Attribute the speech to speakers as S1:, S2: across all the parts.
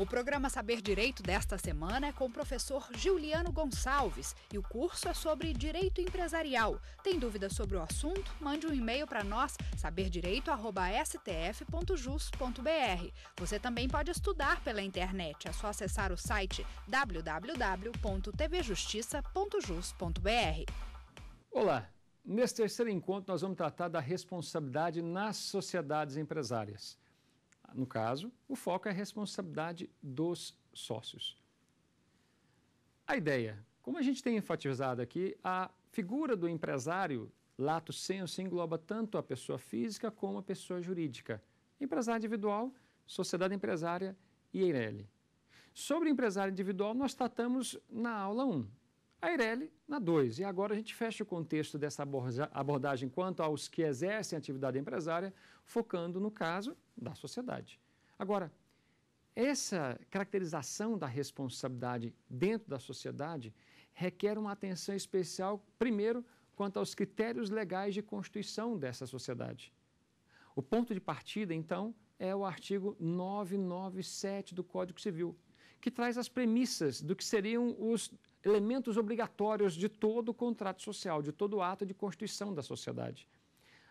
S1: O programa Saber Direito desta semana é com o professor Juliano Gonçalves e o curso é sobre direito empresarial. Tem dúvidas sobre o assunto? Mande um e-mail para nós, saberdireito.stf.jus.br. Você também pode estudar pela internet. É só acessar o site www.tvjustiça.jus.br. Olá! Nesse terceiro encontro, nós vamos tratar da responsabilidade nas sociedades empresárias no caso, o foco é a responsabilidade dos sócios. A ideia, como a gente tem enfatizado aqui, a figura do empresário, lato senso, engloba tanto a pessoa física como a pessoa jurídica. Empresário individual, sociedade empresária e EIRELI. Sobre empresário individual, nós tratamos na aula 1. A na 2. E agora a gente fecha o contexto dessa abordagem quanto aos que exercem atividade empresária, focando no caso da sociedade. Agora, essa caracterização da responsabilidade dentro da sociedade requer uma atenção especial, primeiro, quanto aos critérios legais de constituição dessa sociedade. O ponto de partida, então, é o artigo 997 do Código Civil, que traz as premissas do que seriam os elementos obrigatórios de todo contrato social, de todo ato de constituição da sociedade.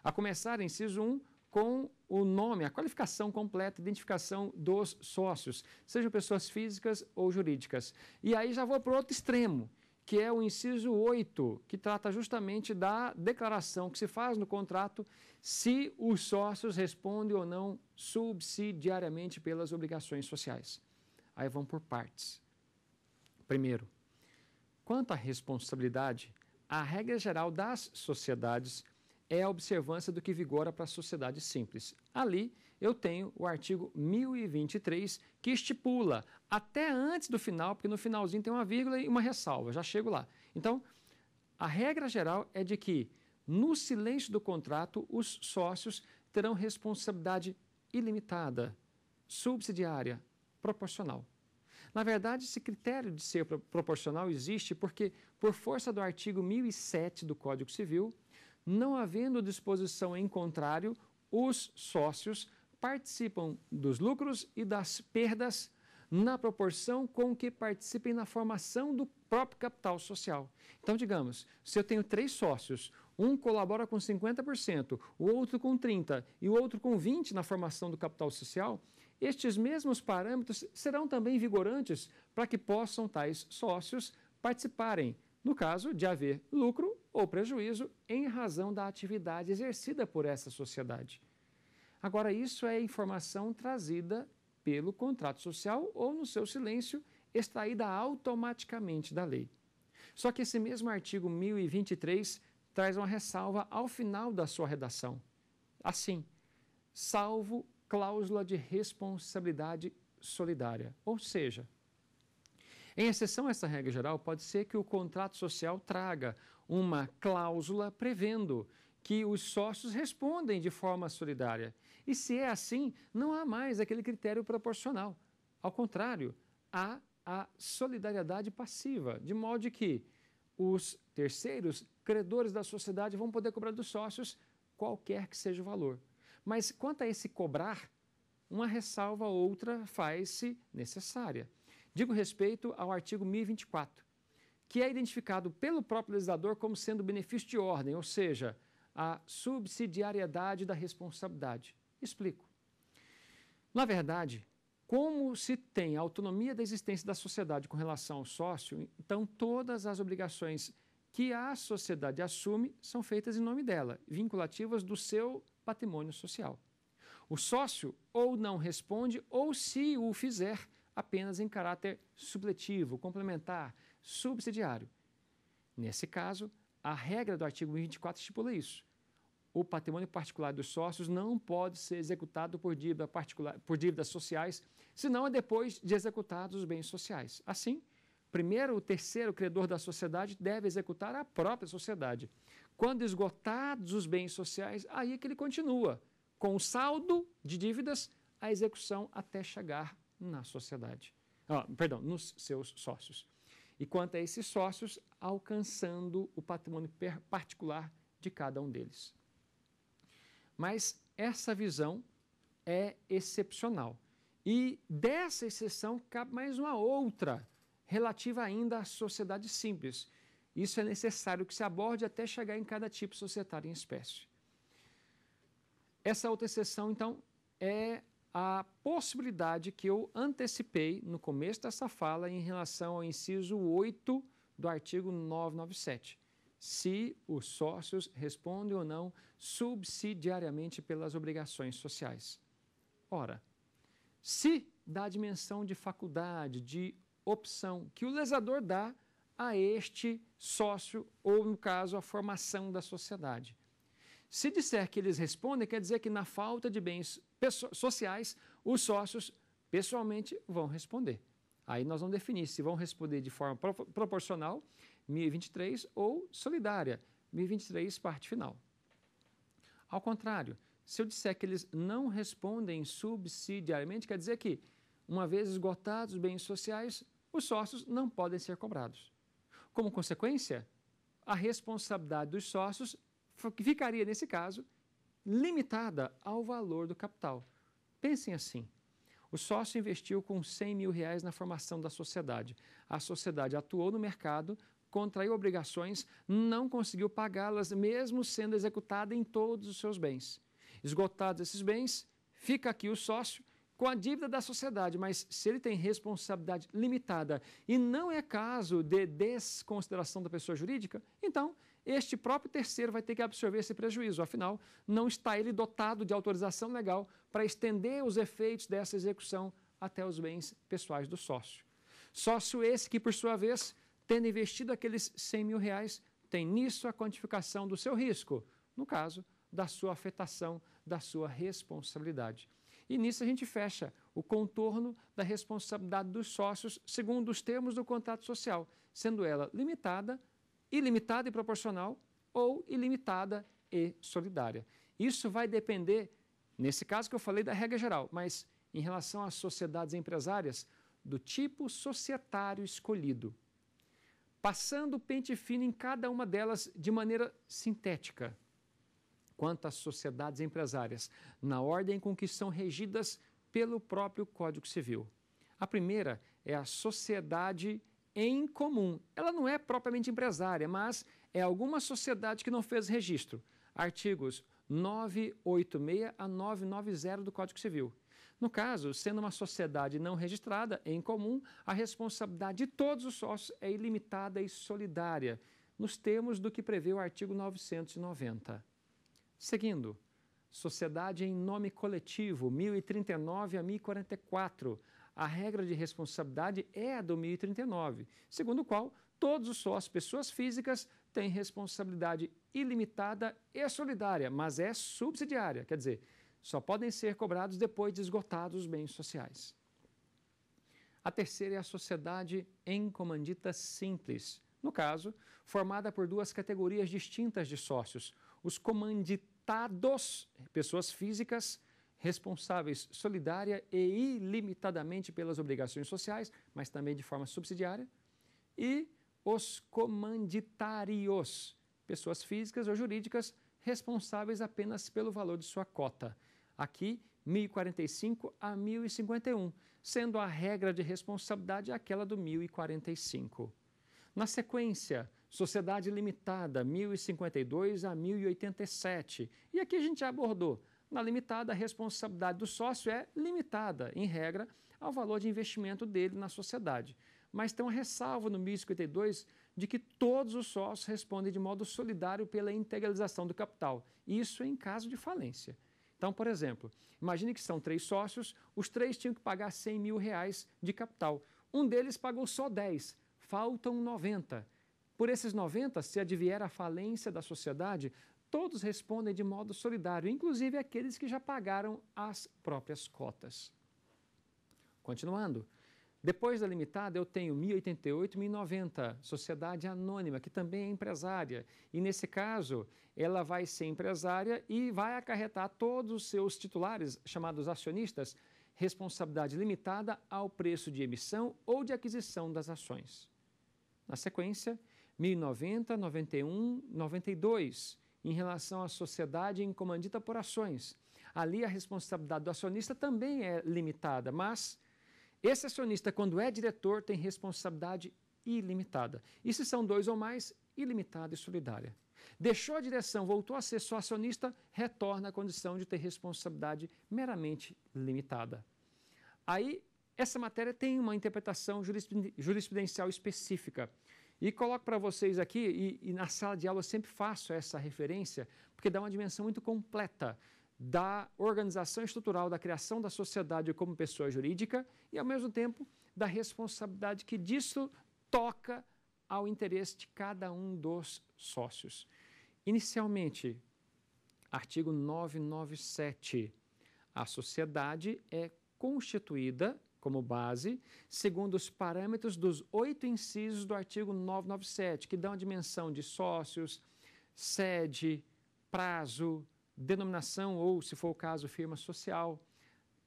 S1: A começar, inciso 1, com o nome, a qualificação completa, identificação dos sócios, sejam pessoas físicas ou jurídicas. E aí já vou para o outro extremo, que é o inciso 8, que trata justamente da declaração que se faz no contrato se os sócios respondem ou não subsidiariamente pelas obrigações sociais. Aí vão por partes. Primeiro, Quanto à responsabilidade, a regra geral das sociedades é a observância do que vigora para a sociedade simples. Ali eu tenho o artigo 1023 que estipula até antes do final, porque no finalzinho tem uma vírgula e uma ressalva, já chego lá. Então, a regra geral é de que no silêncio do contrato os sócios terão responsabilidade ilimitada, subsidiária, proporcional. Na verdade, esse critério de ser proporcional existe porque, por força do artigo 1007 do Código Civil, não havendo disposição em contrário, os sócios participam dos lucros e das perdas na proporção com que participem na formação do próprio capital social. Então, digamos, se eu tenho três sócios, um colabora com 50%, o outro com 30% e o outro com 20% na formação do capital social, estes mesmos parâmetros serão também vigorantes para que possam tais sócios participarem, no caso de haver lucro ou prejuízo em razão da atividade exercida por essa sociedade. Agora, isso é informação trazida pelo contrato social ou, no seu silêncio, extraída automaticamente da lei. Só que esse mesmo artigo 1023 traz uma ressalva ao final da sua redação. Assim, salvo cláusula de responsabilidade solidária. Ou seja, em exceção a essa regra geral, pode ser que o contrato social traga uma cláusula prevendo que os sócios respondem de forma solidária. E se é assim, não há mais aquele critério proporcional. Ao contrário, há a solidariedade passiva, de modo que os terceiros, credores da sociedade, vão poder cobrar dos sócios qualquer que seja o valor. Mas quanto a esse cobrar, uma ressalva outra faz-se necessária. Digo respeito ao artigo 1024, que é identificado pelo próprio legislador como sendo benefício de ordem, ou seja, a subsidiariedade da responsabilidade. Explico. Na verdade, como se tem a autonomia da existência da sociedade com relação ao sócio, então todas as obrigações que a sociedade assume são feitas em nome dela, vinculativas do seu patrimônio social. O sócio ou não responde, ou se o fizer, apenas em caráter supletivo, complementar, subsidiário. Nesse caso, a regra do artigo 24 estipula isso. O patrimônio particular dos sócios não pode ser executado por, dívida particular, por dívidas sociais, senão é depois de executados os bens sociais. Assim, primeiro o terceiro credor da sociedade deve executar a própria sociedade, quando esgotados os bens sociais, aí é que ele continua com o saldo de dívidas a execução até chegar na sociedade. Ah, perdão, nos seus sócios. E quanto a esses sócios, alcançando o patrimônio particular de cada um deles. Mas essa visão é excepcional. E dessa exceção cabe mais uma outra, relativa ainda à sociedade simples, isso é necessário que se aborde até chegar em cada tipo societário em espécie. Essa outra exceção, então, é a possibilidade que eu antecipei no começo dessa fala em relação ao inciso 8 do artigo 997, se os sócios respondem ou não subsidiariamente pelas obrigações sociais. Ora, se da dimensão de faculdade, de opção que o lesador dá a este sócio, ou no caso, a formação da sociedade. Se disser que eles respondem, quer dizer que na falta de bens sociais, os sócios pessoalmente vão responder. Aí nós vamos definir se vão responder de forma pro proporcional, 1023, ou solidária, 1023, parte final. Ao contrário, se eu disser que eles não respondem subsidiariamente, quer dizer que, uma vez esgotados os bens sociais, os sócios não podem ser cobrados. Como consequência, a responsabilidade dos sócios ficaria, nesse caso, limitada ao valor do capital. Pensem assim: o sócio investiu com 100 mil reais na formação da sociedade. A sociedade atuou no mercado, contraiu obrigações, não conseguiu pagá-las, mesmo sendo executada em todos os seus bens. Esgotados esses bens, fica aqui o sócio com a dívida da sociedade, mas se ele tem responsabilidade limitada e não é caso de desconsideração da pessoa jurídica, então este próprio terceiro vai ter que absorver esse prejuízo. Afinal, não está ele dotado de autorização legal para estender os efeitos dessa execução até os bens pessoais do sócio. Sócio esse que, por sua vez, tendo investido aqueles 100 mil reais, tem nisso a quantificação do seu risco, no caso, da sua afetação, da sua responsabilidade. E nisso a gente fecha o contorno da responsabilidade dos sócios segundo os termos do contrato social, sendo ela limitada, ilimitada e proporcional ou ilimitada e solidária. Isso vai depender, nesse caso que eu falei, da regra geral, mas em relação às sociedades empresárias, do tipo societário escolhido. Passando o pente fino em cada uma delas de maneira sintética quanto às sociedades empresárias, na ordem com que são regidas pelo próprio Código Civil. A primeira é a sociedade em comum. Ela não é propriamente empresária, mas é alguma sociedade que não fez registro. Artigos 986 a 990 do Código Civil. No caso, sendo uma sociedade não registrada em comum, a responsabilidade de todos os sócios é ilimitada e solidária, nos termos do que prevê o artigo 990. Seguindo, Sociedade em Nome Coletivo, 1039 a 1044. A regra de responsabilidade é a do 1039, segundo o qual todos os sócios, pessoas físicas, têm responsabilidade ilimitada e solidária, mas é subsidiária, quer dizer, só podem ser cobrados depois de esgotados os bens sociais. A terceira é a sociedade em comandita simples, no caso, formada por duas categorias distintas de sócios, os comanditados, pessoas físicas responsáveis solidária e ilimitadamente pelas obrigações sociais, mas também de forma subsidiária, e os comanditários, pessoas físicas ou jurídicas responsáveis apenas pelo valor de sua cota. Aqui, 1045 a 1051, sendo a regra de responsabilidade aquela do 1045. Na sequência, Sociedade Limitada, 1052 a 1087. E aqui a gente já abordou. Na limitada, a responsabilidade do sócio é limitada, em regra, ao valor de investimento dele na sociedade. Mas tem uma ressalva no 1052 de que todos os sócios respondem de modo solidário pela integralização do capital. Isso em caso de falência. Então, por exemplo, imagine que são três sócios, os três tinham que pagar 100 mil reais de capital. Um deles pagou só 10 faltam 90. Por esses 90, se advier a falência da sociedade, todos respondem de modo solidário, inclusive aqueles que já pagaram as próprias cotas. Continuando. Depois da limitada, eu tenho 1088 e 1090, sociedade anônima, que também é empresária. E nesse caso, ela vai ser empresária e vai acarretar todos os seus titulares, chamados acionistas, responsabilidade limitada ao preço de emissão ou de aquisição das ações. Na sequência, 1090, 91, 92, em relação à sociedade em comandita por ações. Ali a responsabilidade do acionista também é limitada, mas esse acionista, quando é diretor, tem responsabilidade ilimitada. E se são dois ou mais, ilimitada e solidária. Deixou a direção, voltou a ser só acionista, retorna à condição de ter responsabilidade meramente limitada. Aí essa matéria tem uma interpretação jurisprudencial específica. E coloco para vocês aqui, e, e, na sala de aula eu sempre faço essa referência, porque dá uma dimensão muito completa da organização estrutural, da criação da sociedade como pessoa jurídica e, ao mesmo tempo, da responsabilidade que disso toca ao interesse de cada um dos sócios. Inicialmente, artigo 997, a sociedade é constituída como base, segundo os parâmetros dos oito incisos do artigo 997, que dão a dimensão de sócios, sede, prazo, denominação ou, se for o caso, firma social,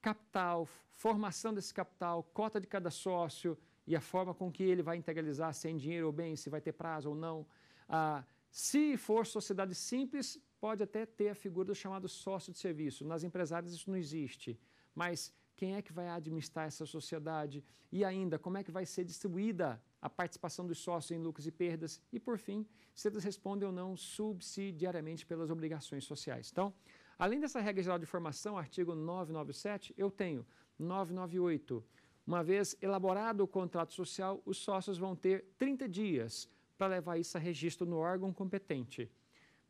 S1: capital, formação desse capital, cota de cada sócio e a forma com que ele vai integralizar, se é em dinheiro ou bem, se vai ter prazo ou não. Ah, se for sociedade simples, pode até ter a figura do chamado sócio de serviço. Nas empresárias isso não existe. Mas quem é que vai administrar essa sociedade? E ainda, como é que vai ser distribuída a participação dos sócios em lucros e perdas? E, por fim, se eles respondem ou não subsidiariamente pelas obrigações sociais. Então, além dessa regra geral de formação, artigo 997, eu tenho 998. Uma vez elaborado o contrato social, os sócios vão ter 30 dias para levar isso a registro no órgão competente.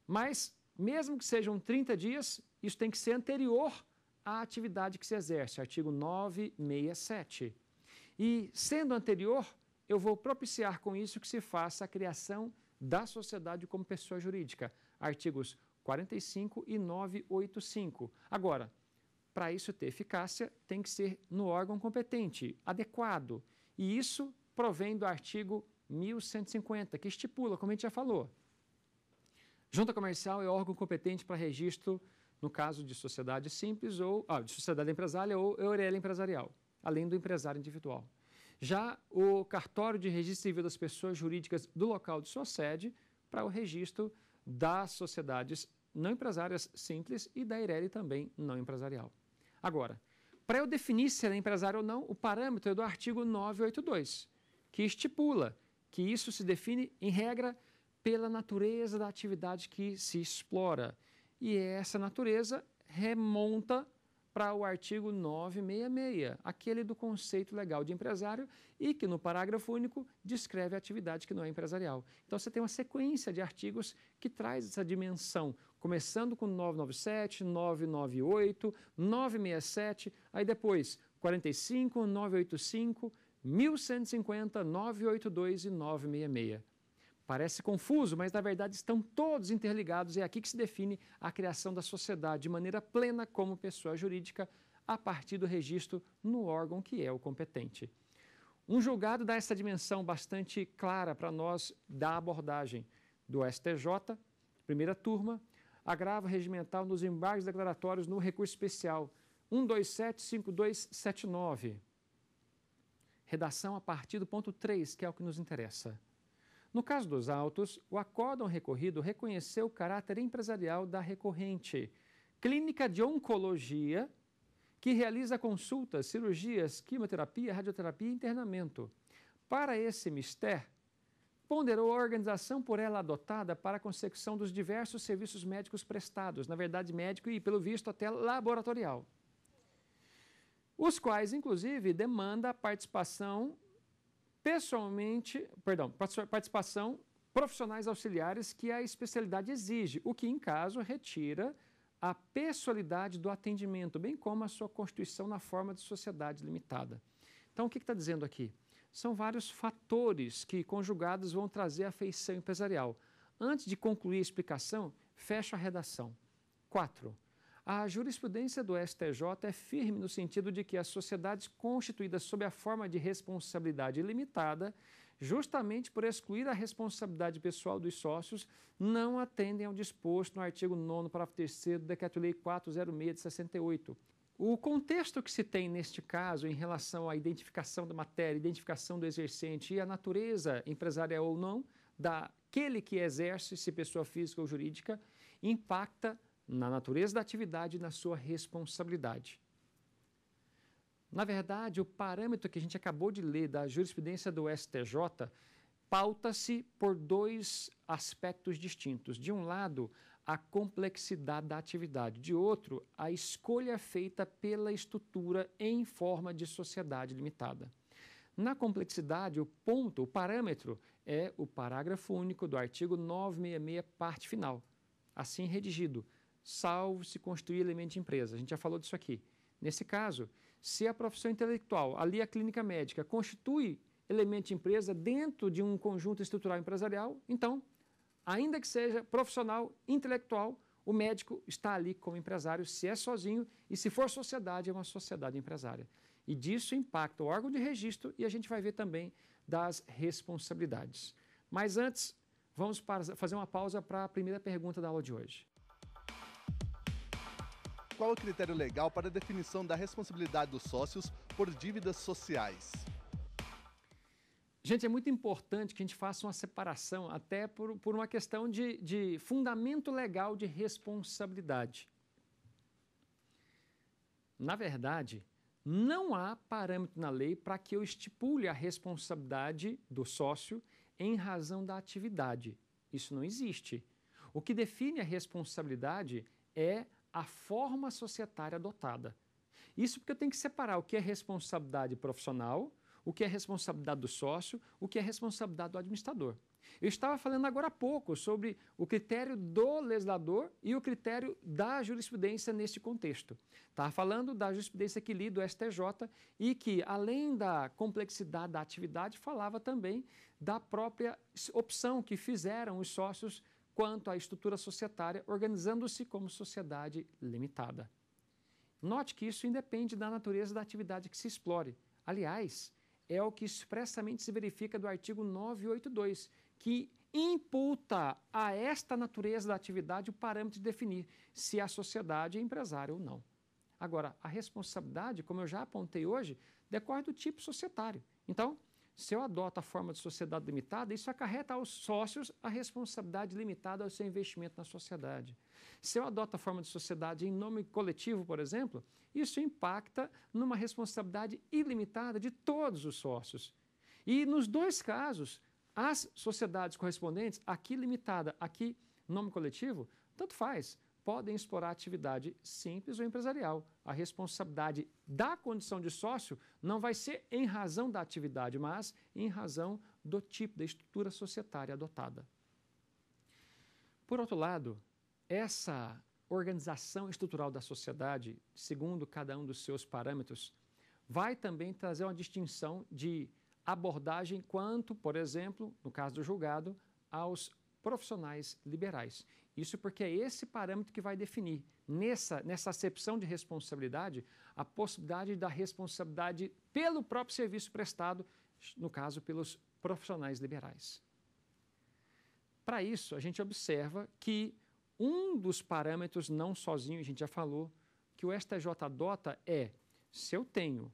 S1: Mas, mesmo que sejam 30 dias, isso tem que ser anterior a atividade que se exerce, artigo 967. E, sendo anterior, eu vou propiciar com isso que se faça a criação da sociedade como pessoa jurídica, artigos 45 e 985. Agora, para isso ter eficácia, tem que ser no órgão competente, adequado. E isso provém do artigo 1150, que estipula, como a gente já falou. Junta Comercial é órgão competente para registro no caso de sociedade simples ou ah, de sociedade empresária ou Eurela empresarial, além do empresário individual. Já o cartório de registro civil das pessoas jurídicas do local de sua sede para o registro das sociedades não empresárias simples e da Eireli também não empresarial. Agora, para eu definir se ela é empresário ou não, o parâmetro é do artigo 982, que estipula que isso se define, em regra, pela natureza da atividade que se explora. E essa natureza remonta para o artigo 966, aquele do conceito legal de empresário e que no parágrafo único descreve a atividade que não é empresarial. Então você tem uma sequência de artigos que traz essa dimensão, começando com 997, 998, 967, aí depois 45, 985, 1150, 982 e 966. Parece confuso, mas na verdade estão todos interligados e é aqui que se define a criação da sociedade de maneira plena como pessoa jurídica a partir do registro no órgão que é o competente. Um julgado dá essa dimensão bastante clara para nós da abordagem do STJ, primeira turma, agravo regimental nos embargos declaratórios no recurso especial 1275279. Redação a partir do ponto 3, que é o que nos interessa. No caso dos autos, o acórdão recorrido reconheceu o caráter empresarial da recorrente. Clínica de Oncologia, que realiza consultas, cirurgias, quimioterapia, radioterapia e internamento. Para esse mister, ponderou a organização por ela adotada para a consecução dos diversos serviços médicos prestados, na verdade médico e, pelo visto, até laboratorial. Os quais, inclusive, demanda a participação pessoalmente, perdão, participação profissionais auxiliares que a especialidade exige, o que, em caso, retira a pessoalidade do atendimento, bem como a sua constituição na forma de sociedade limitada. Então, o que está dizendo aqui? São vários fatores que, conjugados, vão trazer a feição empresarial. Antes de concluir a explicação, fecho a redação. 4. A jurisprudência do STJ é firme no sentido de que as sociedades constituídas sob a forma de responsabilidade limitada, justamente por excluir a responsabilidade pessoal dos sócios, não atendem ao disposto no artigo 9 parágrafo 3 do Decreto-Lei 406 de 68. O contexto que se tem neste caso em relação à identificação da matéria, identificação do exercente e a natureza empresarial ou não daquele que exerce, se pessoa física ou jurídica, impacta na natureza da atividade e na sua responsabilidade. Na verdade, o parâmetro que a gente acabou de ler da jurisprudência do STJ pauta-se por dois aspectos distintos. De um lado, a complexidade da atividade, de outro, a escolha feita pela estrutura em forma de sociedade limitada. Na complexidade, o ponto, o parâmetro, é o parágrafo único do artigo 966, parte final, assim redigido salvo se constituir elemento de empresa. A gente já falou disso aqui. Nesse caso, se a profissão intelectual, ali a clínica médica, constitui elemento de empresa dentro de um conjunto estrutural empresarial, então, ainda que seja profissional, intelectual, o médico está ali como empresário, se é sozinho, e se for sociedade, é uma sociedade empresária. E disso impacta o órgão de registro e a gente vai ver também das responsabilidades. Mas antes, vamos fazer uma pausa para a primeira pergunta da aula de hoje qual é o critério legal para a definição da responsabilidade dos sócios por dívidas sociais? Gente, é muito importante que a gente faça uma separação, até por, por uma questão de, de fundamento legal de responsabilidade. Na verdade, não há parâmetro na lei para que eu estipule a responsabilidade do sócio em razão da atividade. Isso não existe. O que define a responsabilidade é a forma societária adotada. Isso porque eu tenho que separar o que é responsabilidade profissional, o que é responsabilidade do sócio, o que é responsabilidade do administrador. Eu estava falando agora há pouco sobre o critério do legislador e o critério da jurisprudência neste contexto. Estava falando da jurisprudência que li do STJ e que, além da complexidade da atividade, falava também da própria opção que fizeram os sócios quanto à estrutura societária, organizando-se como sociedade limitada. Note que isso independe da natureza da atividade que se explore. Aliás, é o que expressamente se verifica do artigo 982, que imputa a esta natureza da atividade o parâmetro de definir se a sociedade é empresária ou não. Agora, a responsabilidade, como eu já apontei hoje, decorre do tipo societário. Então, se eu adoto a forma de sociedade limitada, isso acarreta aos sócios a responsabilidade limitada ao seu investimento na sociedade. Se eu adoto a forma de sociedade em nome coletivo, por exemplo, isso impacta numa responsabilidade ilimitada de todos os sócios. E nos dois casos, as sociedades correspondentes, aqui limitada, aqui nome coletivo, tanto faz podem explorar atividade simples ou empresarial. A responsabilidade da condição de sócio não vai ser em razão da atividade, mas em razão do tipo da estrutura societária adotada. Por outro lado, essa organização estrutural da sociedade, segundo cada um dos seus parâmetros, vai também trazer uma distinção de abordagem quanto, por exemplo, no caso do julgado, aos profissionais liberais. Isso porque é esse parâmetro que vai definir, nessa, nessa acepção de responsabilidade, a possibilidade da responsabilidade pelo próprio serviço prestado, no caso, pelos profissionais liberais. Para isso, a gente observa que um dos parâmetros, não sozinho, a gente já falou, que o STJ adota é: se eu tenho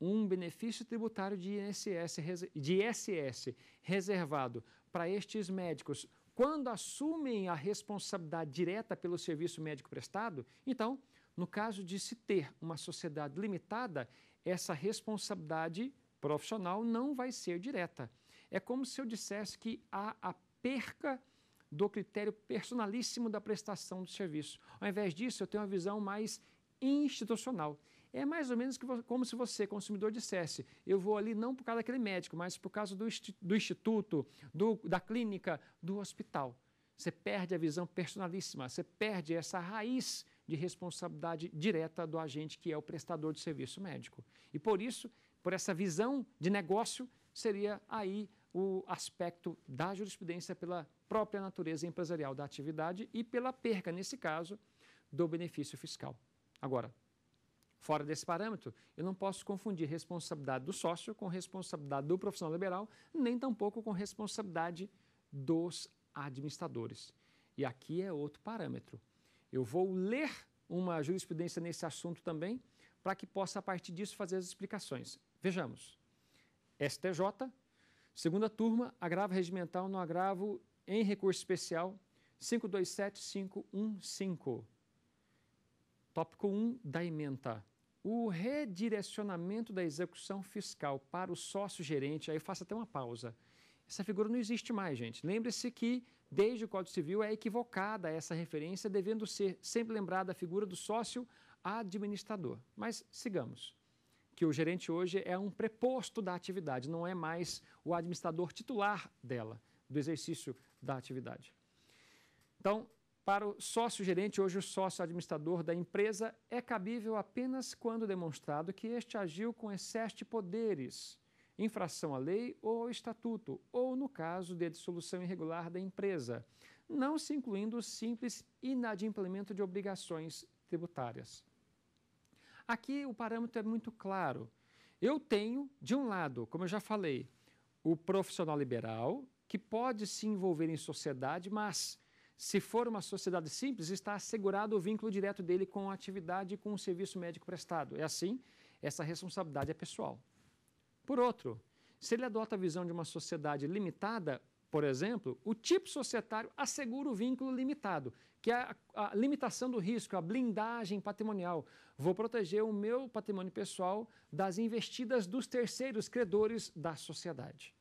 S1: um benefício tributário de INSS, de ISS reservado para estes médicos quando assumem a responsabilidade direta pelo serviço médico prestado, então, no caso de se ter uma sociedade limitada, essa responsabilidade profissional não vai ser direta. É como se eu dissesse que há a perca do critério personalíssimo da prestação do serviço. Ao invés disso, eu tenho uma visão mais institucional. É mais ou menos como se você, consumidor, dissesse: eu vou ali não por causa daquele médico, mas por causa do, do instituto, do, da clínica, do hospital. Você perde a visão personalíssima, você perde essa raiz de responsabilidade direta do agente que é o prestador de serviço médico. E por isso, por essa visão de negócio, seria aí o aspecto da jurisprudência pela própria natureza empresarial da atividade e pela perca, nesse caso, do benefício fiscal. Agora, Fora desse parâmetro, eu não posso confundir responsabilidade do sócio com responsabilidade do profissional liberal, nem tampouco com responsabilidade dos administradores. E aqui é outro parâmetro. Eu vou ler uma jurisprudência nesse assunto também, para que possa, a partir disso, fazer as explicações. Vejamos. STJ, segunda turma, agravo regimental no agravo em recurso especial 527515. Tópico 1 da emenda. O redirecionamento da execução fiscal para o sócio gerente, aí eu faço até uma pausa. Essa figura não existe mais, gente. Lembre-se que, desde o Código Civil, é equivocada essa referência, devendo ser sempre lembrada a figura do sócio administrador. Mas sigamos. Que o gerente hoje é um preposto da atividade, não é mais o administrador titular dela, do exercício da atividade. Então, para o sócio-gerente, hoje o sócio-administrador da empresa, é cabível apenas quando demonstrado que este agiu com excesso de poderes, infração à lei ou ao estatuto, ou no caso de dissolução irregular da empresa, não se incluindo o simples inadimplemento de obrigações tributárias. Aqui o parâmetro é muito claro. Eu tenho, de um lado, como eu já falei, o profissional liberal, que pode se envolver em sociedade, mas se for uma sociedade simples, está assegurado o vínculo direto dele com a atividade e com o serviço médico prestado. É assim, essa responsabilidade é pessoal. Por outro, se ele adota a visão de uma sociedade limitada, por exemplo, o tipo societário assegura o vínculo limitado, que é a, a, limitação do risco, a blindagem patrimonial. Vou proteger o meu patrimônio pessoal das investidas dos terceiros credores da sociedade.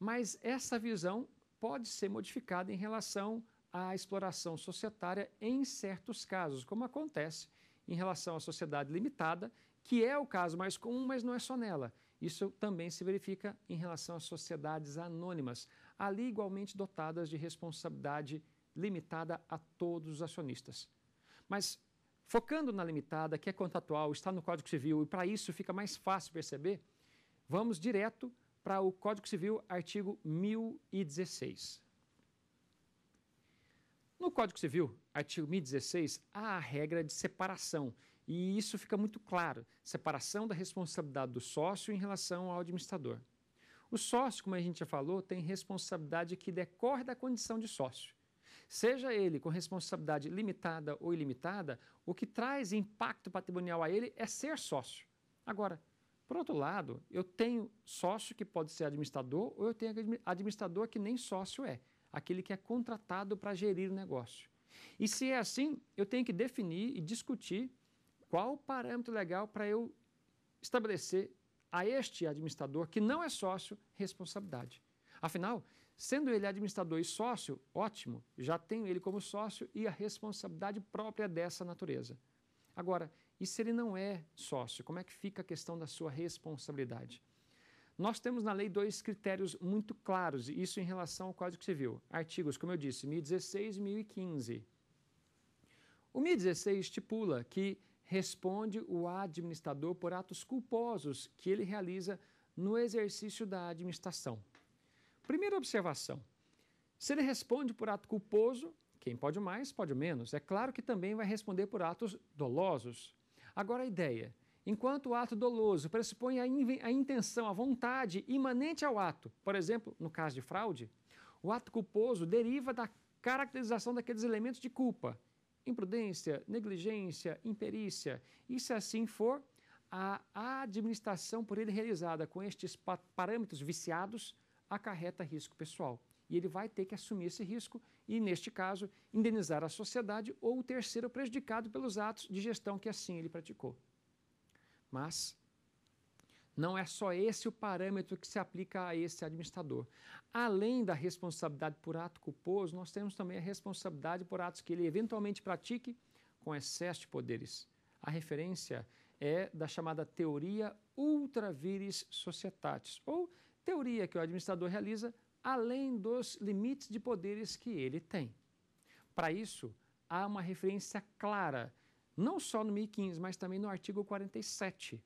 S1: Mas essa visão pode ser modificada em relação à exploração societária em certos casos, como acontece em relação à sociedade limitada, que é o caso mais comum, mas não é só nela. Isso também se verifica em relação às sociedades anônimas, ali igualmente dotadas de responsabilidade limitada a todos os acionistas. Mas focando na limitada, que é contratual, está no Código Civil e para isso fica mais fácil perceber, vamos direto para o Código Civil, artigo 1016. No Código Civil, artigo 1016, há a regra de separação, e isso fica muito claro: separação da responsabilidade do sócio em relação ao administrador. O sócio, como a gente já falou, tem responsabilidade que decorre da condição de sócio. Seja ele com responsabilidade limitada ou ilimitada, o que traz impacto patrimonial a ele é ser sócio. Agora, por outro lado, eu tenho sócio que pode ser administrador ou eu tenho administrador que nem sócio é, aquele que é contratado para gerir o negócio. E se é assim, eu tenho que definir e discutir qual o parâmetro legal para eu estabelecer a este administrador, que não é sócio, responsabilidade. Afinal, sendo ele administrador e sócio, ótimo, já tenho ele como sócio e a responsabilidade própria é dessa natureza. Agora, e se ele não é sócio, como é que fica a questão da sua responsabilidade? Nós temos na lei dois critérios muito claros, isso em relação ao Código Civil. Artigos, como eu disse, 1016 e 1015. O 1016 estipula que responde o administrador por atos culposos que ele realiza no exercício da administração. Primeira observação: se ele responde por ato culposo, quem pode mais, pode menos. É claro que também vai responder por atos dolosos. Agora a ideia. Enquanto o ato doloso pressupõe a, a intenção, a vontade imanente ao ato, por exemplo, no caso de fraude, o ato culposo deriva da caracterização daqueles elementos de culpa, imprudência, negligência, imperícia, e se assim for, a administração por ele realizada com estes parâmetros viciados acarreta risco pessoal e ele vai ter que assumir esse risco e, neste caso, indenizar a sociedade ou o terceiro prejudicado pelos atos de gestão que assim ele praticou. Mas não é só esse o parâmetro que se aplica a esse administrador. Além da responsabilidade por ato culposo, nós temos também a responsabilidade por atos que ele eventualmente pratique com excesso de poderes. A referência é da chamada teoria ultra vires societatis, ou teoria que o administrador realiza além dos limites de poderes que ele tem. Para isso, há uma referência clara, não só no 1015, mas também no artigo 47.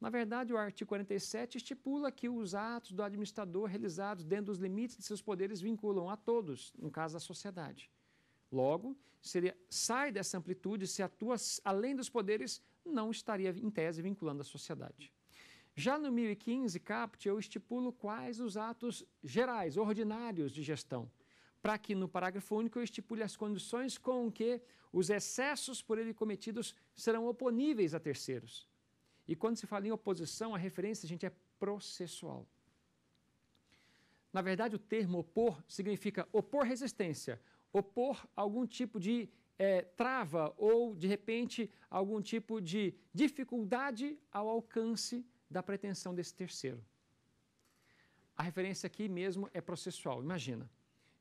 S1: Na verdade, o artigo 47 estipula que os atos do administrador realizados dentro dos limites de seus poderes vinculam a todos, no caso a sociedade. Logo, se ele sai dessa amplitude, se atua além dos poderes, não estaria, em tese, vinculando a sociedade. Já no 1015 caput, eu estipulo quais os atos gerais, ordinários de gestão, para que no parágrafo único eu estipule as condições com que os excessos por ele cometidos serão oponíveis a terceiros. E quando se fala em oposição, a referência, gente, é processual. Na verdade, o termo opor significa opor resistência, opor algum tipo de é, trava ou, de repente, algum tipo de dificuldade ao alcance da pretensão desse terceiro. A referência aqui mesmo é processual. Imagina,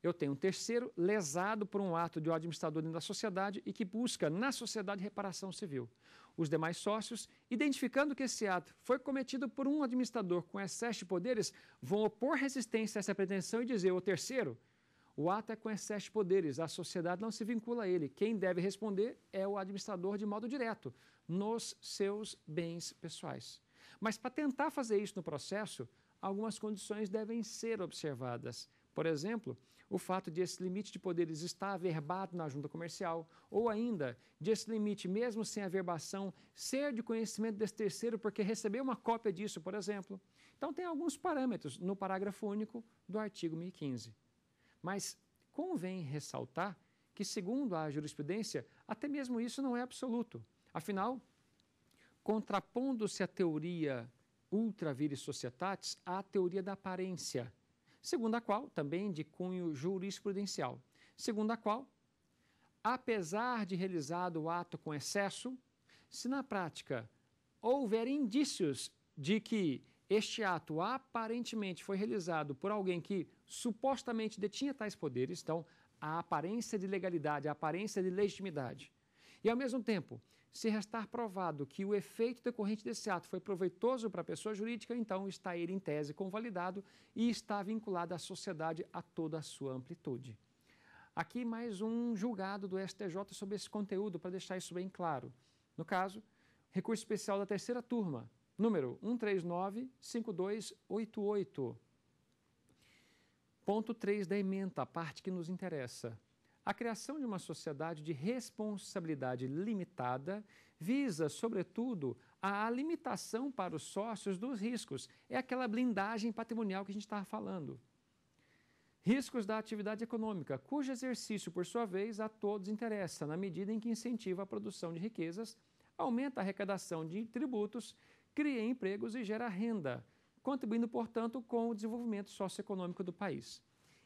S1: eu tenho um terceiro lesado por um ato de um administrador dentro da sociedade e que busca na sociedade reparação civil. Os demais sócios, identificando que esse ato foi cometido por um administrador com excesso de poderes, vão opor resistência a essa pretensão e dizer: o terceiro, o ato é com excesso de poderes, a sociedade não se vincula a ele. Quem deve responder é o administrador de modo direto, nos seus bens pessoais. Mas para tentar fazer isso no processo, algumas condições devem ser observadas. Por exemplo, o fato de esse limite de poderes estar averbado na junta comercial, ou ainda de esse limite, mesmo sem averbação, ser de conhecimento desse terceiro porque recebeu uma cópia disso, por exemplo. Então, tem alguns parâmetros no parágrafo único do artigo 1015. Mas convém ressaltar que, segundo a jurisprudência, até mesmo isso não é absoluto. Afinal, contrapondo-se à teoria ultra vires societatis, à teoria da aparência, segundo a qual, também de cunho jurisprudencial, segundo a qual, apesar de realizado o ato com excesso, se na prática houver indícios de que este ato aparentemente foi realizado por alguém que supostamente detinha tais poderes, então a aparência de legalidade, a aparência de legitimidade. E ao mesmo tempo, se restar provado que o efeito decorrente desse ato foi proveitoso para a pessoa jurídica, então está ele em tese convalidado e está vinculado à sociedade a toda a sua amplitude. Aqui mais um julgado do STJ sobre esse conteúdo para deixar isso bem claro. No caso, recurso especial da terceira turma, número 1395288. Ponto 3 da ementa, a parte que nos interessa. A criação de uma sociedade de responsabilidade limitada visa, sobretudo, a limitação para os sócios dos riscos. É aquela blindagem patrimonial que a gente estava falando. Riscos da atividade econômica, cujo exercício, por sua vez, a todos interessa, na medida em que incentiva a produção de riquezas, aumenta a arrecadação de tributos, cria empregos e gera renda, contribuindo, portanto, com o desenvolvimento socioeconômico do país.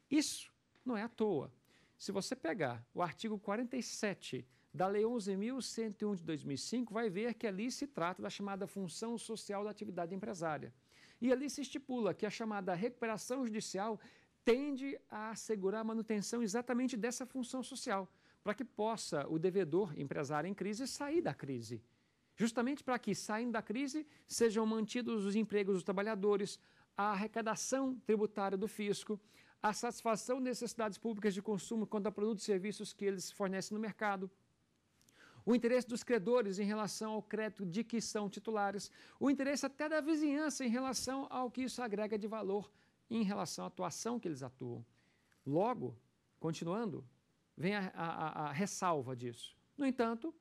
S1: Isso não é à toa. Se você pegar o artigo 47 da Lei 11.101 de 2005, vai ver que ali se trata da chamada função social da atividade empresária. E ali se estipula que a chamada recuperação judicial tende a assegurar a manutenção exatamente dessa função social, para que possa o devedor, empresário em crise, sair da crise. Justamente para que, saindo da crise, sejam mantidos os empregos dos trabalhadores, a arrecadação tributária do fisco, a satisfação de necessidades públicas de consumo quanto a produtos e serviços que eles fornecem no mercado, o interesse dos credores em relação ao crédito de que são titulares, o interesse até da vizinhança em relação ao que isso agrega de valor em relação à atuação que eles atuam. Logo, continuando, vem a, a, a ressalva disso. No entanto,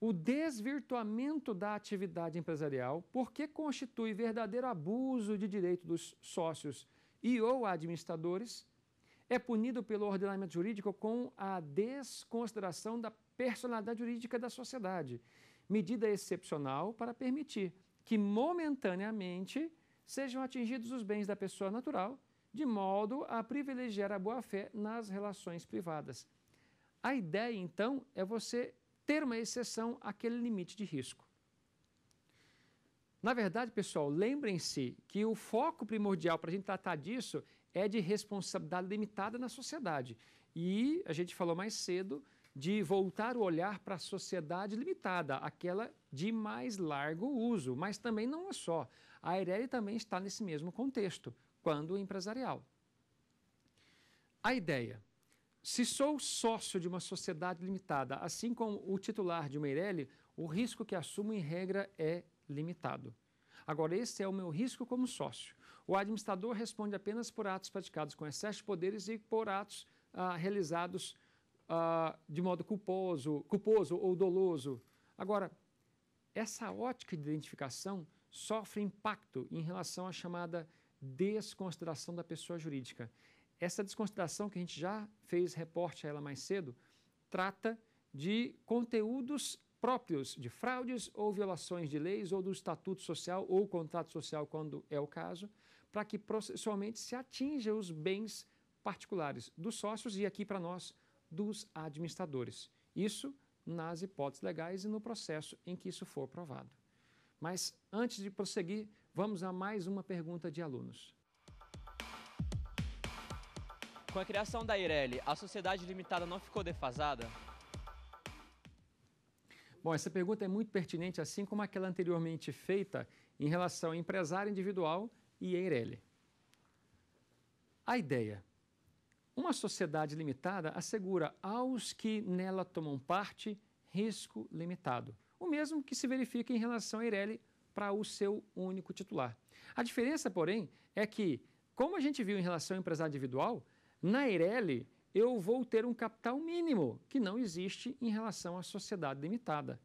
S1: o desvirtuamento da atividade empresarial, porque constitui verdadeiro abuso de direito dos sócios e ou administradores, é punido pelo ordenamento jurídico com a desconsideração da personalidade jurídica da sociedade, medida excepcional para permitir que momentaneamente sejam atingidos os bens da pessoa natural, de modo a privilegiar a boa-fé nas relações privadas. A ideia, então, é você ter uma exceção àquele limite de risco. Na verdade, pessoal, lembrem-se que o foco primordial para a gente tratar disso é de responsabilidade limitada na sociedade. E a gente falou mais cedo de voltar o olhar para a sociedade limitada, aquela de mais largo uso, mas também não é só. A Eireli também está nesse mesmo contexto, quando empresarial. A ideia. Se sou sócio de uma sociedade limitada, assim como o titular de uma Eireli, o risco que assumo em regra é limitado. Agora, esse é o meu risco como sócio. O administrador responde apenas por atos praticados com excesso de poderes e por atos ah, realizados ah, de modo culposo, culposo ou doloso. Agora, essa ótica de identificação sofre impacto em relação à chamada desconsideração da pessoa jurídica. Essa desconsideração que a gente já fez reporte a ela mais cedo, trata de conteúdos próprios de fraudes ou violações de leis ou do estatuto social ou contrato social, quando é o caso, para que processualmente se atinja os bens particulares dos sócios e aqui para nós dos administradores. Isso nas hipóteses legais e no processo em que isso for provado. Mas antes de prosseguir, vamos a mais uma pergunta de alunos. Com a criação da Ireli, a sociedade limitada não ficou defasada? Bom, essa pergunta é muito pertinente, assim como aquela anteriormente feita em relação a empresário individual e Eireli. A ideia. Uma sociedade limitada assegura aos que nela tomam parte risco limitado, o mesmo que se verifica em relação a Eireli para o seu único titular. A diferença, porém, é que, como a gente viu em relação ao empresário individual, na Eireli eu vou ter um capital mínimo, que não existe em relação à sociedade limitada.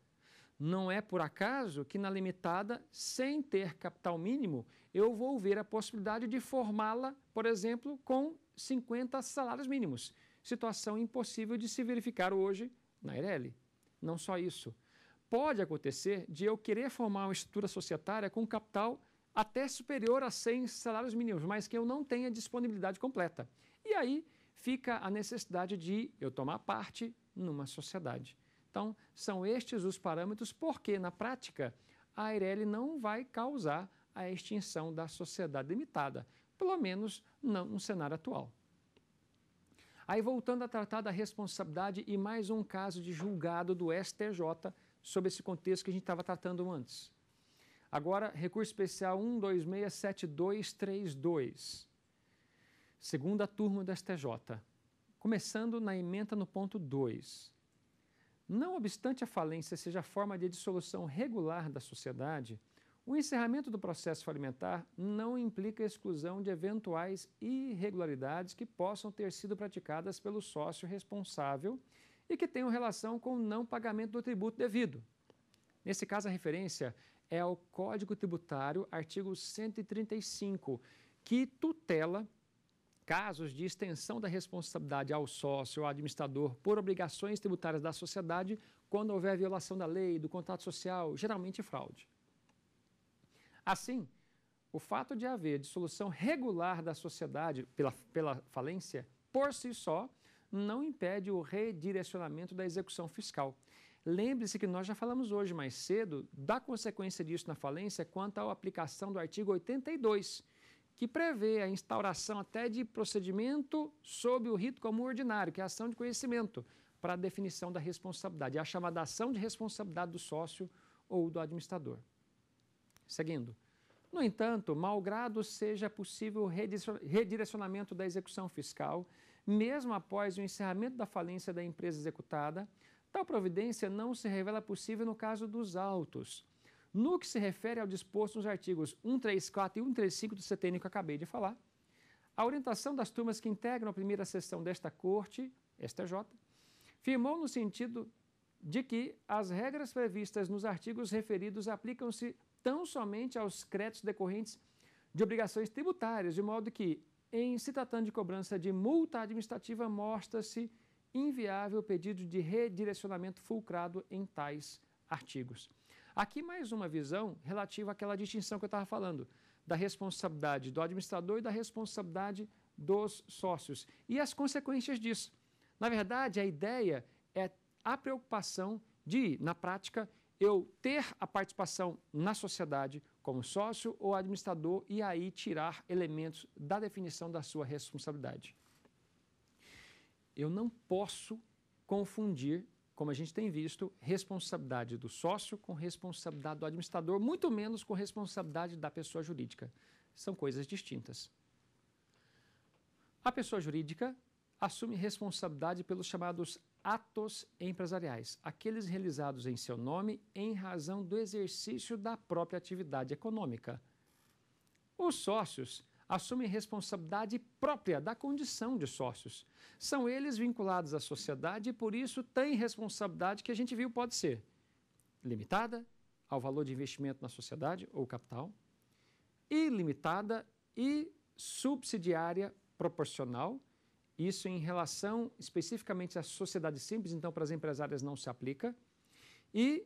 S1: Não é por acaso que na limitada, sem ter capital mínimo, eu vou ver a possibilidade de formá-la, por exemplo, com 50 salários mínimos. Situação impossível de se verificar hoje na Ireli. Não só isso. Pode acontecer de eu querer formar uma estrutura societária com capital até superior a 100 salários mínimos, mas que eu não tenha disponibilidade completa. E aí fica a necessidade de eu tomar parte numa sociedade. Então, são estes os parâmetros, porque na prática a IRL não vai causar a extinção da sociedade limitada, pelo menos não no cenário atual. Aí, voltando a tratar da responsabilidade e mais um caso de julgado do STJ sobre esse contexto que a gente estava tratando antes. Agora, recurso especial 1267232 segunda turma do STJ, começando na emenda no ponto 2. Não obstante a falência seja a forma de dissolução regular da sociedade, o encerramento do processo falimentar não implica exclusão de eventuais irregularidades que possam ter sido praticadas pelo sócio responsável e que tenham relação com o não pagamento do tributo devido. Nesse caso, a referência é ao Código Tributário, artigo 135, que tutela casos de extensão da responsabilidade ao sócio ou administrador por obrigações tributárias da sociedade quando houver violação da lei, do contrato social, geralmente fraude. Assim, o fato de haver dissolução regular da sociedade pela, pela falência, por si só, não impede o redirecionamento da execução fiscal. Lembre-se que nós já falamos hoje mais cedo da consequência disso na falência quanto à aplicação do artigo 82 que prevê a instauração até de procedimento sob o rito comum ordinário, que é a ação de conhecimento, para a definição da responsabilidade. É a chamada ação de responsabilidade do sócio ou do administrador. Seguindo. No entanto, malgrado seja possível redirecionamento da execução fiscal, mesmo após o encerramento da falência da empresa executada, tal providência não se revela possível no caso dos autos, no que se refere ao disposto nos artigos 134 e 135 do CTN que eu acabei de falar, a orientação das turmas que integram a primeira sessão desta Corte, STJ, é firmou no sentido de que as regras previstas nos artigos referidos aplicam-se tão somente aos créditos decorrentes de obrigações tributárias, de modo que, em se tratando de cobrança de multa administrativa, mostra-se inviável o pedido de redirecionamento fulcrado em tais artigos. Aqui mais uma visão relativa àquela distinção que eu estava falando, da responsabilidade do administrador e da responsabilidade dos sócios e as consequências disso. Na verdade, a ideia é a preocupação de, na prática, eu ter a participação na sociedade como sócio ou administrador e aí tirar elementos da definição da sua responsabilidade. Eu não posso confundir como a gente tem visto, responsabilidade do sócio com responsabilidade do administrador, muito menos com responsabilidade da pessoa jurídica. São coisas distintas. A pessoa jurídica assume responsabilidade pelos chamados atos empresariais, aqueles realizados em seu nome em razão do exercício da própria atividade econômica. Os sócios assumem responsabilidade própria da condição de sócios. São eles vinculados à sociedade e, por isso, têm responsabilidade que a gente viu pode ser limitada ao valor de investimento na sociedade ou capital, ilimitada e subsidiária proporcional. Isso em relação especificamente à sociedade simples, então para as empresárias não se aplica. E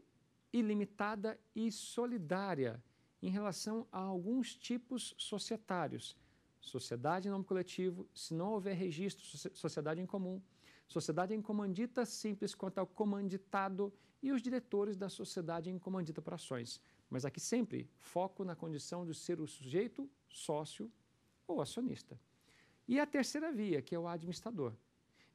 S1: ilimitada e solidária em relação a alguns tipos societários. Sociedade em nome coletivo, se não houver registro, sociedade em comum, sociedade em comandita simples quanto ao comanditado e os diretores da sociedade em comandita para ações. Mas aqui sempre foco na condição de ser o sujeito, sócio ou acionista. E a terceira via, que é o administrador.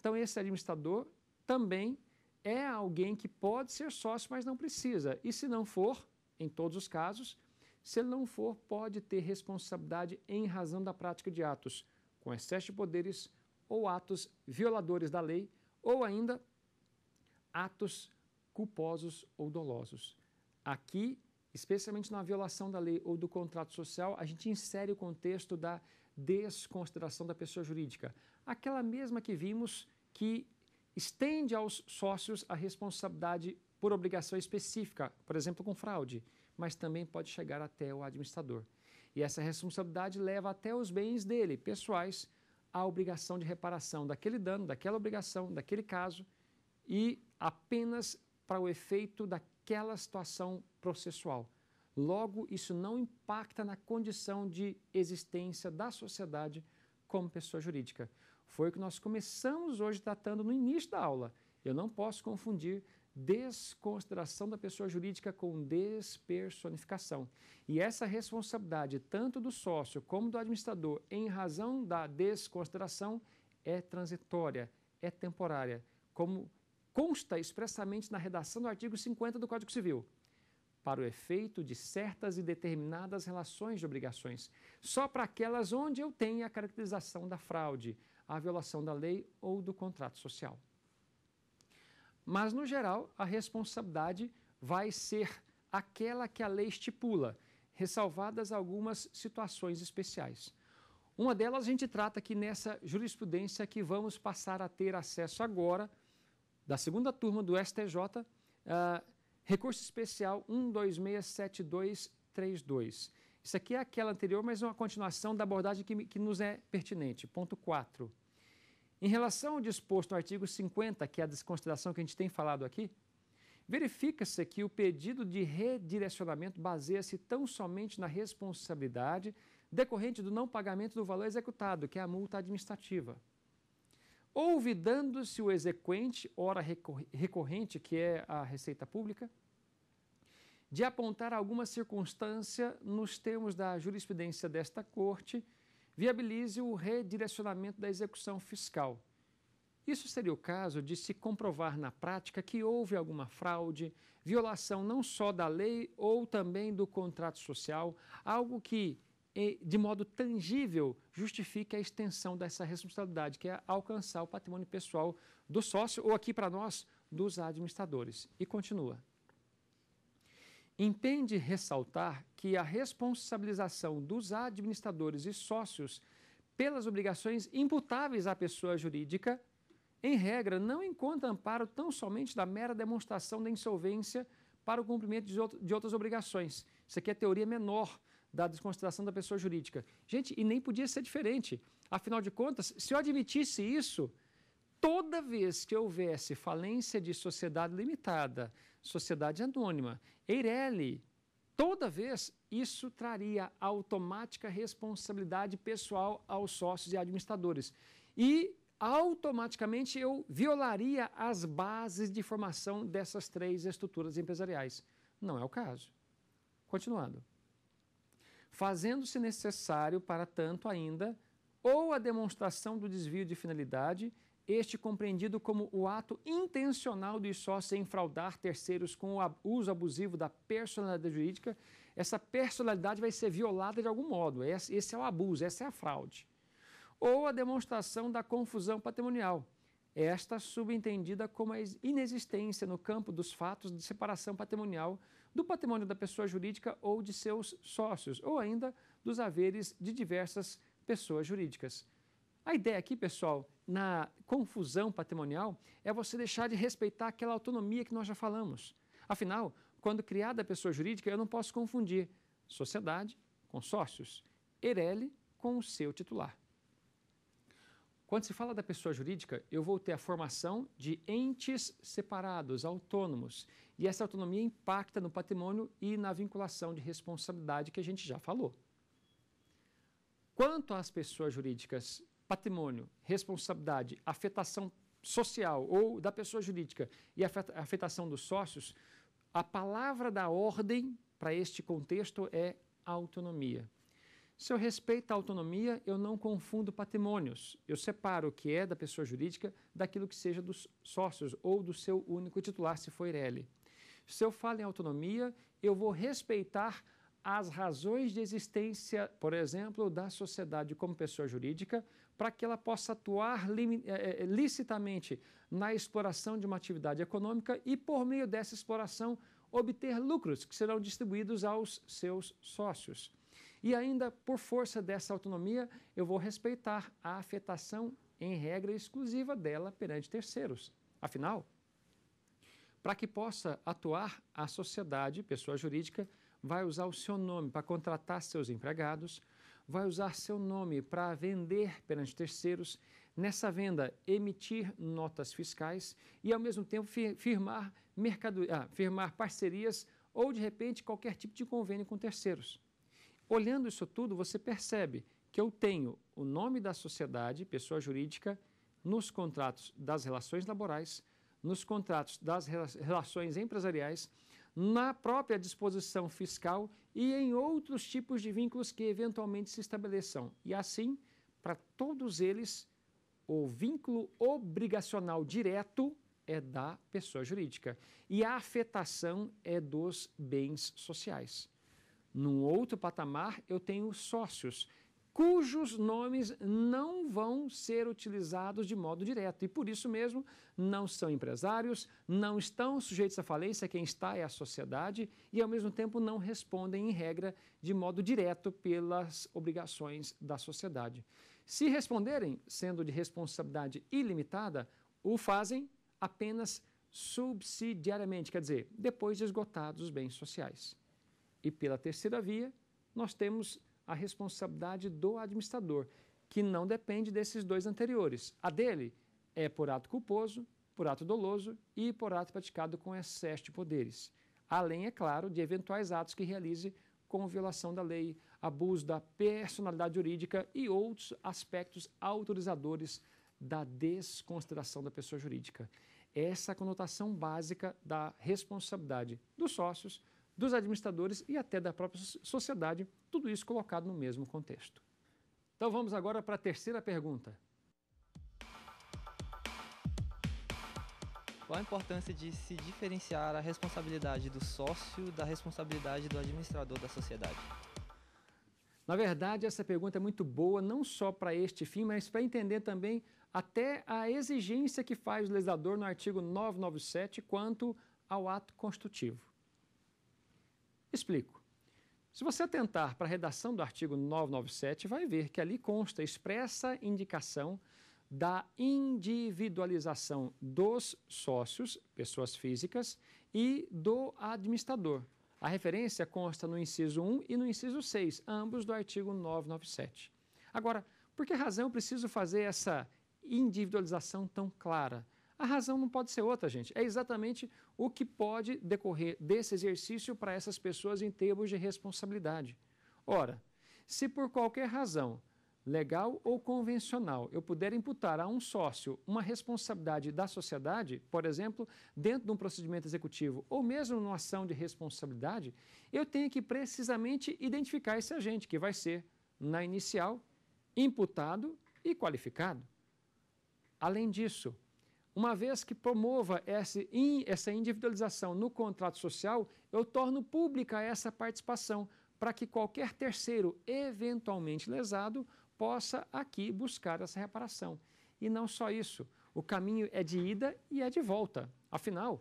S1: Então, esse administrador também é alguém que pode ser sócio, mas não precisa. E se não for, em todos os casos, se ele não for, pode ter responsabilidade em razão da prática de atos com excesso de poderes ou atos violadores da lei ou ainda atos culposos ou dolosos. Aqui, especialmente na violação da lei ou do contrato social, a gente insere o contexto da desconsideração da pessoa jurídica, aquela mesma que vimos que estende aos sócios a responsabilidade por obrigação específica, por exemplo, com fraude mas também pode chegar até o administrador. E essa responsabilidade leva até os bens dele, pessoais, a obrigação de reparação daquele dano, daquela obrigação, daquele caso, e apenas para o efeito daquela situação processual. Logo, isso não impacta na condição de existência da sociedade como pessoa jurídica. Foi o que nós começamos hoje tratando no início da aula. Eu não posso confundir desconsideração da pessoa jurídica com despersonificação. E essa responsabilidade, tanto do sócio como do administrador, em razão da desconsideração, é transitória, é temporária, como consta expressamente na redação do artigo 50 do Código Civil, para o efeito de certas e determinadas relações de obrigações, só para aquelas onde eu tenha a caracterização da fraude, a violação da lei ou do contrato social. Mas, no geral, a responsabilidade vai ser aquela que a lei estipula, ressalvadas algumas situações especiais. Uma delas a gente trata aqui nessa jurisprudência que vamos passar a ter acesso agora, da segunda turma do STJ, uh, ah, recurso especial 1267232. Isso aqui é aquela anterior, mas é uma continuação da abordagem que, que nos é pertinente. Ponto 4. Em relação ao disposto no artigo 50, que é a desconsideração que a gente tem falado aqui, verifica-se que o pedido de redirecionamento baseia-se tão somente na responsabilidade decorrente do não pagamento do valor executado, que é a multa administrativa. Ouvidando-se o exequente, ora recorrente, que é a Receita Pública, de apontar alguma circunstância nos termos da jurisprudência desta Corte viabilize o redirecionamento da execução fiscal. Isso seria o caso de se comprovar na prática que houve alguma fraude, violação não só da lei ou também do contrato social, algo que, eh, de modo tangível, justifique a extensão dessa responsabilidade, que é alcançar o patrimônio pessoal do sócio ou, aqui para nós, dos administradores. E continua. Impende ressaltar que a responsabilização dos administradores e sócios pelas obrigações imputáveis à pessoa jurídica, em regra, não encontra amparo tão somente da mera demonstração da insolvência para o cumprimento de outras obrigações. Isso aqui é teoria menor da desconsideração da pessoa jurídica. Gente, e nem podia ser diferente. Afinal de contas, se eu admitisse isso, toda vez que houvesse falência de sociedade limitada, sociedade anônima, Eireli, toda vez isso traria automática responsabilidade pessoal aos sócios e administradores. E automaticamente eu violaria as bases de formação dessas três estruturas empresariais. Não é o caso. Continuando. Fazendo-se necessário para tanto ainda ou a demonstração do desvio de finalidade este compreendido como o ato intencional de sócio fraudar terceiros com o uso abusivo da personalidade jurídica, essa personalidade vai ser violada de algum modo. Esse é o abuso, essa é a fraude. Ou a demonstração da confusão patrimonial, esta subentendida como a inexistência no campo dos fatos de separação patrimonial do patrimônio da pessoa jurídica ou de seus sócios, ou ainda dos haveres de diversas pessoas jurídicas. A ideia aqui, pessoal, na confusão patrimonial é você deixar de respeitar aquela autonomia que nós já falamos. Afinal, quando criada a pessoa jurídica, eu não posso confundir sociedade com sócios, Erele com o seu titular. Quando se fala da pessoa jurídica, eu vou ter a formação de entes separados, autônomos, e essa autonomia impacta no patrimônio e na vinculação de responsabilidade que a gente já falou. Quanto às pessoas jurídicas patrimônio, responsabilidade, afetação social ou da pessoa jurídica e afetação dos sócios, a palavra da ordem para este contexto é autonomia. Se eu respeito a autonomia, eu não confundo patrimônios. Eu separo o que é da pessoa jurídica daquilo que seja dos sócios ou do seu único titular, se for ele. Se eu falo em autonomia, eu vou respeitar as razões de existência, por exemplo, da sociedade como pessoa jurídica, para que ela possa atuar eh, eh, licitamente na exploração de uma atividade econômica e, por meio dessa exploração, obter lucros que serão distribuídos aos seus sócios. E ainda, por força dessa autonomia, eu vou respeitar a afetação em regra exclusiva dela perante terceiros. Afinal, para que possa atuar a sociedade, pessoa jurídica, vai usar o seu nome para contratar seus empregados, vai usar seu nome para vender perante terceiros, nessa venda emitir notas fiscais e, ao mesmo tempo, firmar, mercado, ah, firmar parcerias ou, de repente, qualquer tipo de convênio com terceiros. Olhando isso tudo, você percebe que eu tenho o nome da sociedade, pessoa jurídica, nos contratos das relações laborais, nos contratos das relações empresariais na própria disposição fiscal e em outros tipos de vínculos que eventualmente se estabeleçam. E assim, para todos eles, o vínculo obrigacional direto é da pessoa jurídica e a afetação é dos bens sociais. Num outro patamar, eu tenho sócios cujos nomes não vão ser utilizados de modo direto e por isso mesmo não são empresários, não estão sujeitos à falência, quem está é a sociedade e ao mesmo tempo não respondem em regra de modo direto pelas obrigações da sociedade. Se responderem, sendo de responsabilidade ilimitada, o fazem apenas subsidiariamente, quer dizer, depois de esgotados os bens sociais. E pela terceira via, nós temos a responsabilidade do administrador, que não depende desses dois anteriores. A dele é por ato culposo, por ato doloso e por ato praticado com excesso de poderes. Além, é claro, de eventuais atos que realize com violação da lei, abuso da personalidade jurídica e outros aspectos autorizadores da desconsideração da pessoa jurídica. Essa é a conotação básica da responsabilidade dos sócios dos administradores e até da própria sociedade, tudo isso colocado no mesmo contexto. Então vamos agora para a terceira pergunta. Qual a importância de se diferenciar a responsabilidade do sócio da responsabilidade do administrador da sociedade? Na verdade, essa pergunta é muito boa não só para este fim, mas para entender também até a exigência que faz o legislador no artigo 997 quanto ao ato constitutivo. Explico. Se você atentar para a redação do artigo 997, vai ver que ali consta expressa indicação da individualização dos sócios, pessoas físicas, e do administrador. A referência consta no inciso 1 e no inciso 6, ambos do artigo 997. Agora, por que razão eu preciso fazer essa individualização tão clara? A razão não pode ser outra, gente. É exatamente o que pode decorrer desse exercício para essas pessoas em termos de responsabilidade. Ora, se por qualquer razão, legal ou convencional, eu puder imputar a um sócio uma responsabilidade da sociedade, por exemplo, dentro de um procedimento executivo ou mesmo numa ação de responsabilidade, eu tenho que precisamente identificar esse agente, que vai ser, na inicial, imputado e qualificado. Além disso, uma vez que promova essa individualização no contrato social, eu torno pública essa participação para que qualquer terceiro eventualmente lesado possa aqui buscar essa reparação. E não só isso, o caminho é de ida e é de volta. Afinal,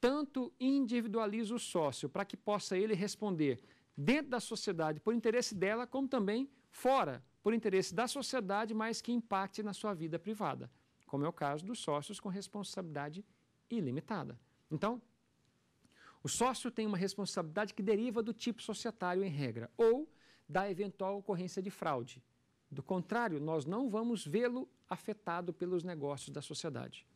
S1: tanto individualiza o sócio para que possa ele responder dentro da sociedade por interesse dela, como também fora, por interesse da sociedade, mas que impacte na sua vida privada como é o caso dos sócios com responsabilidade ilimitada. Então, o sócio tem uma responsabilidade que deriva do tipo societário em regra ou da eventual ocorrência de fraude. Do contrário, nós não vamos vê-lo afetado pelos negócios da sociedade.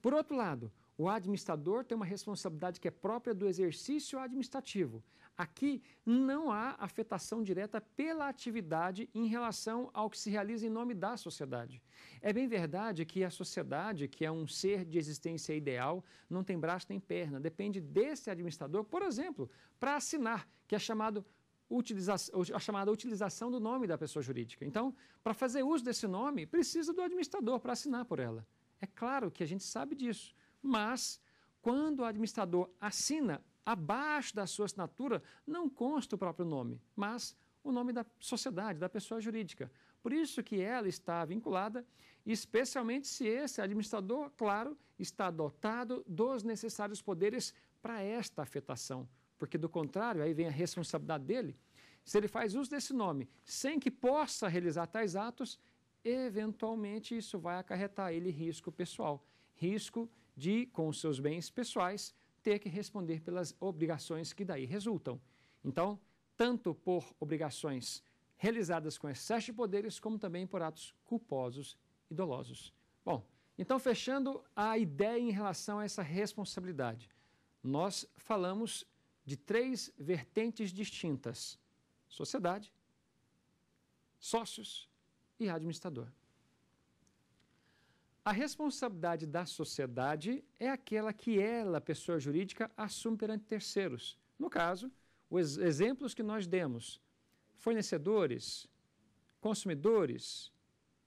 S1: Por outro lado, o administrador tem uma responsabilidade que é própria do exercício administrativo, Aqui não há afetação direta pela atividade em relação ao que se realiza em nome da sociedade. É bem verdade que a sociedade, que é um ser de existência ideal, não tem braço nem perna, depende desse administrador, por exemplo, para assinar, que é chamado a chamada utilização do nome da pessoa jurídica. Então, para fazer uso desse nome, precisa do administrador para assinar por ela. É claro que a gente sabe disso, mas quando o administrador assina Abaixo da sua assinatura não consta o próprio nome, mas o nome da sociedade, da pessoa jurídica. Por isso que ela está vinculada, especialmente se esse administrador, claro, está dotado dos necessários poderes para esta afetação. Porque, do contrário, aí vem a responsabilidade dele. Se ele faz uso desse nome sem que possa realizar tais atos, eventualmente isso vai acarretar a ele risco pessoal, risco de, com seus bens pessoais, ter que responder pelas obrigações que daí resultam. Então, tanto por obrigações realizadas com excesso de poderes, como também por atos culposos e dolosos. Bom, então fechando a ideia em relação a essa responsabilidade, nós falamos de três vertentes distintas: sociedade, sócios e administrador. A responsabilidade da sociedade é aquela que ela, pessoa jurídica, assume perante terceiros. No caso, os exemplos que nós demos: fornecedores, consumidores,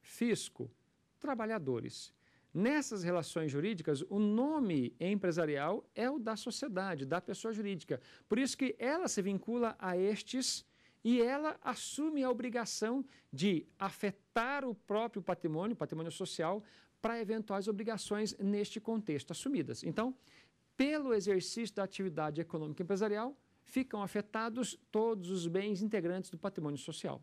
S1: fisco, trabalhadores. Nessas relações jurídicas, o nome empresarial é o da sociedade, da pessoa jurídica. Por isso que ela se vincula a estes e ela assume a obrigação de afetar o próprio patrimônio, patrimônio social, para eventuais obrigações neste contexto assumidas. Então, pelo exercício da atividade econômica empresarial, ficam afetados todos os bens integrantes do patrimônio social.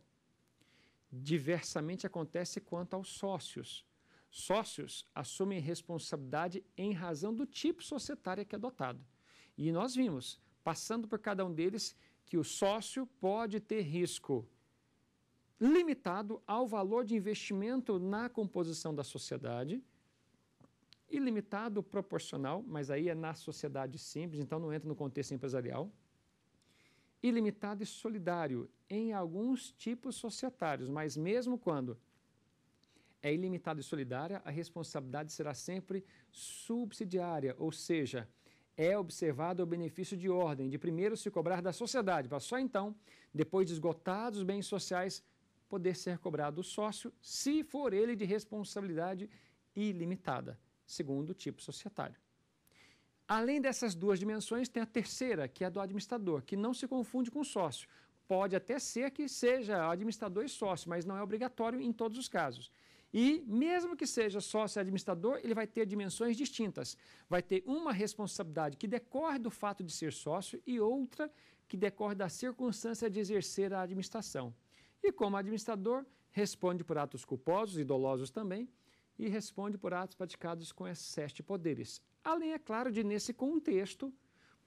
S1: Diversamente acontece quanto aos sócios. Sócios assumem responsabilidade em razão do tipo societário que é adotado. E nós vimos, passando por cada um deles, que o sócio pode ter risco limitado ao valor de investimento na composição da sociedade ilimitado proporcional, mas aí é na sociedade simples, então não entra no contexto empresarial. Ilimitado e solidário em alguns tipos societários, mas mesmo quando é ilimitado e solidária, a responsabilidade será sempre subsidiária, ou seja, é observado o benefício de ordem, de primeiro se cobrar da sociedade, para só então, depois de esgotados os bens sociais, poder ser cobrado o sócio se for ele de responsabilidade ilimitada, segundo o tipo societário. Além dessas duas dimensões, tem a terceira, que é a do administrador, que não se confunde com sócio. Pode até ser que seja administrador e sócio, mas não é obrigatório em todos os casos. E, mesmo que seja sócio administrador, ele vai ter dimensões distintas. Vai ter uma responsabilidade que decorre do fato de ser sócio e outra que decorre da circunstância de exercer a administração. E como administrador, responde por atos culposos e dolosos também, e responde por atos praticados com excesso de poderes. Além, é claro, de, nesse contexto,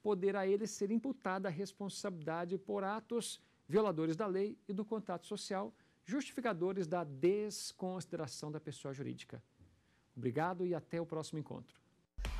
S1: poder a ele ser imputada a responsabilidade por atos violadores da lei e do contrato social, justificadores da desconsideração da pessoa jurídica. Obrigado e até o próximo encontro.